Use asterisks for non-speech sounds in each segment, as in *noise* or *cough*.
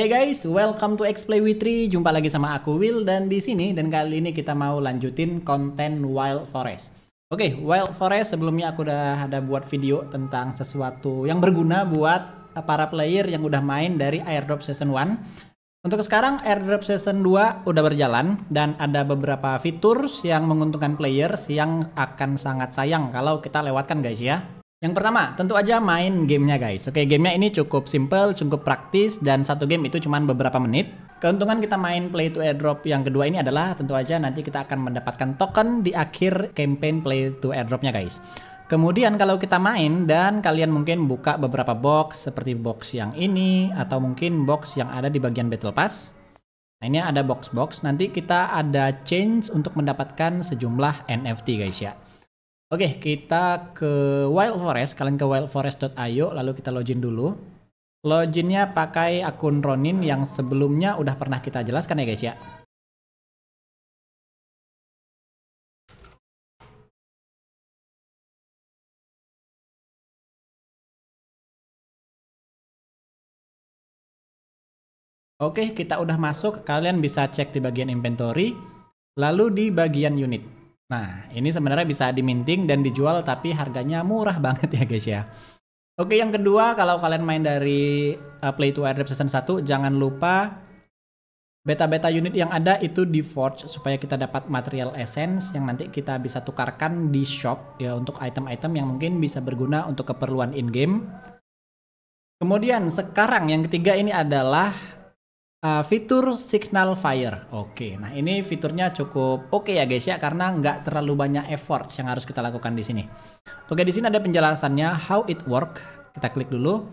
Hey guys, welcome to Xplay with Tree. Jumpa lagi sama aku Will dan di sini dan kali ini kita mau lanjutin konten Wild Forest. Oke, okay, Wild Forest sebelumnya aku udah ada buat video tentang sesuatu yang berguna buat para player yang udah main dari Airdrop Season 1. Untuk sekarang Airdrop Season 2 udah berjalan dan ada beberapa fitur yang menguntungkan players yang akan sangat sayang kalau kita lewatkan guys ya. Yang pertama, tentu aja main gamenya guys. Oke, gamenya ini cukup simple, cukup praktis, dan satu game itu cuma beberapa menit. Keuntungan kita main play to airdrop yang kedua ini adalah tentu aja nanti kita akan mendapatkan token di akhir campaign play to airdropnya guys. Kemudian kalau kita main dan kalian mungkin buka beberapa box seperti box yang ini atau mungkin box yang ada di bagian battle pass. Nah ini ada box-box, nanti kita ada change untuk mendapatkan sejumlah NFT guys ya. Oke, kita ke Wild Forest. Kalian ke wildforest.io, lalu kita login dulu. Loginnya pakai akun Ronin yang sebelumnya udah pernah kita jelaskan ya guys ya. Oke, kita udah masuk. Kalian bisa cek di bagian inventory, lalu di bagian unit. Nah, ini sebenarnya bisa diminting dan dijual tapi harganya murah *laughs* banget ya guys ya. Oke, yang kedua kalau kalian main dari uh, Play to Airdrop Season 1, jangan lupa beta-beta unit yang ada itu di forge supaya kita dapat material essence yang nanti kita bisa tukarkan di shop ya untuk item-item yang mungkin bisa berguna untuk keperluan in game. Kemudian sekarang yang ketiga ini adalah Uh, fitur signal fire. Oke, okay. nah ini fiturnya cukup oke okay ya guys ya karena nggak terlalu banyak effort yang harus kita lakukan di sini. Oke, okay, di sini ada penjelasannya how it work. Kita klik dulu.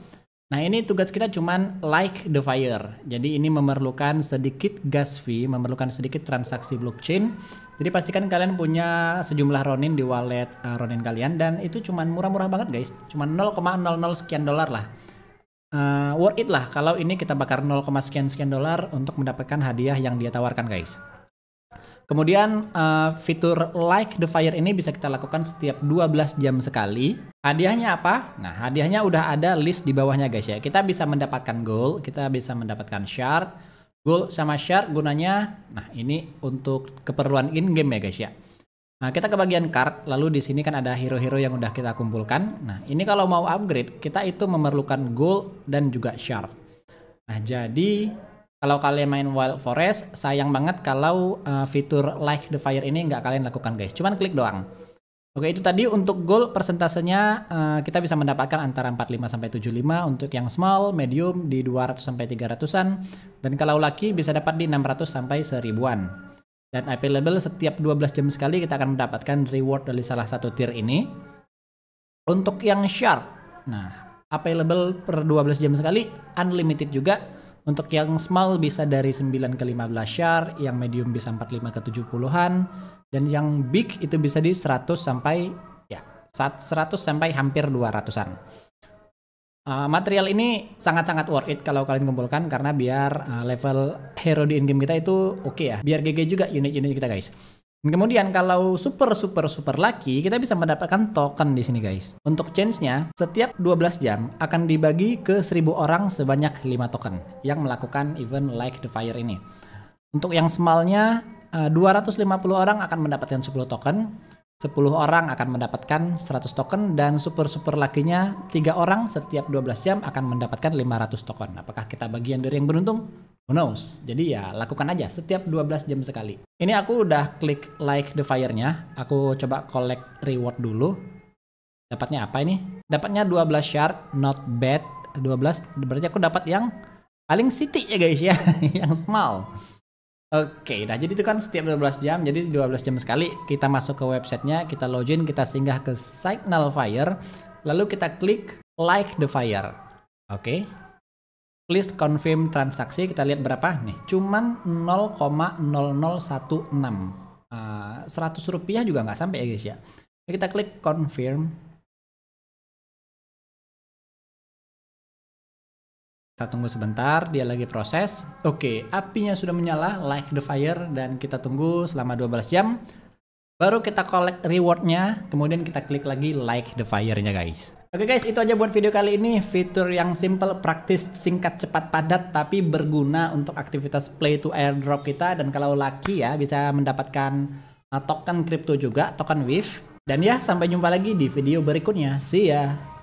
Nah, ini tugas kita cuman like the fire. Jadi ini memerlukan sedikit gas fee, memerlukan sedikit transaksi blockchain. Jadi pastikan kalian punya sejumlah Ronin di wallet uh, Ronin kalian dan itu cuman murah-murah banget guys. Cuman 0,00 sekian dolar lah uh, worth it lah kalau ini kita bakar 0, sekian sekian dolar untuk mendapatkan hadiah yang dia tawarkan guys. Kemudian uh, fitur like the fire ini bisa kita lakukan setiap 12 jam sekali. Hadiahnya apa? Nah, hadiahnya udah ada list di bawahnya guys ya. Kita bisa mendapatkan gold, kita bisa mendapatkan shard. Gold sama shard gunanya nah ini untuk keperluan in game ya guys ya. Nah, kita ke bagian card, lalu di sini kan ada hero-hero yang udah kita kumpulkan. Nah, ini kalau mau upgrade, kita itu memerlukan gold dan juga shard. Nah, jadi kalau kalian main Wild Forest, sayang banget kalau uh, fitur Like the Fire ini nggak kalian lakukan, guys. Cuman klik doang. Oke, itu tadi untuk gold persentasenya uh, kita bisa mendapatkan antara 45 sampai 75 untuk yang small, medium di 200 sampai 300-an dan kalau lucky bisa dapat di 600 sampai 1000-an. Dan available setiap 12 jam sekali kita akan mendapatkan reward dari salah satu tier ini. Untuk yang sharp, nah available per 12 jam sekali, unlimited juga. Untuk yang small bisa dari 9 ke 15 share, yang medium bisa 45 ke 70-an, dan yang big itu bisa di 100 sampai ya 100 sampai hampir 200-an. Uh, material ini sangat-sangat worth it kalau kalian kumpulkan karena biar uh, level hero di in-game kita itu oke okay ya. Biar GG juga unit-unit kita guys. Dan kemudian kalau super super super lucky kita bisa mendapatkan token di sini guys. Untuk chance-nya setiap 12 jam akan dibagi ke 1000 orang sebanyak 5 token yang melakukan event like the fire ini. Untuk yang smallnya eh, uh, 250 orang akan mendapatkan 10 token 10 orang akan mendapatkan 100 token dan super-super lakinya 3 orang setiap 12 jam akan mendapatkan 500 token. Apakah kita bagian dari yang beruntung? Who knows? Jadi ya lakukan aja setiap 12 jam sekali. Ini aku udah klik like the fire-nya. Aku coba collect reward dulu. Dapatnya apa ini? Dapatnya 12 shard, not bad. 12 berarti aku dapat yang paling city ya guys ya, *laughs* yang small. Oke, nah jadi itu kan setiap 12 jam, jadi 12 jam sekali kita masuk ke websitenya, kita login, kita singgah ke Signal Fire, lalu kita klik like the fire. Oke, please confirm transaksi, kita lihat berapa nih, cuman 0,0016, uh, 100 rupiah juga nggak sampai ya guys ya. Kita klik confirm, Kita tunggu sebentar, dia lagi proses. Oke, apinya sudah menyala, like the fire, dan kita tunggu selama 12 jam. Baru kita collect rewardnya, kemudian kita klik lagi like the fire-nya guys. Oke guys, itu aja buat video kali ini. Fitur yang simple, praktis, singkat, cepat, padat, tapi berguna untuk aktivitas play to airdrop kita. Dan kalau laki ya, bisa mendapatkan uh, token crypto juga, token WIF. Dan ya, sampai jumpa lagi di video berikutnya. See ya!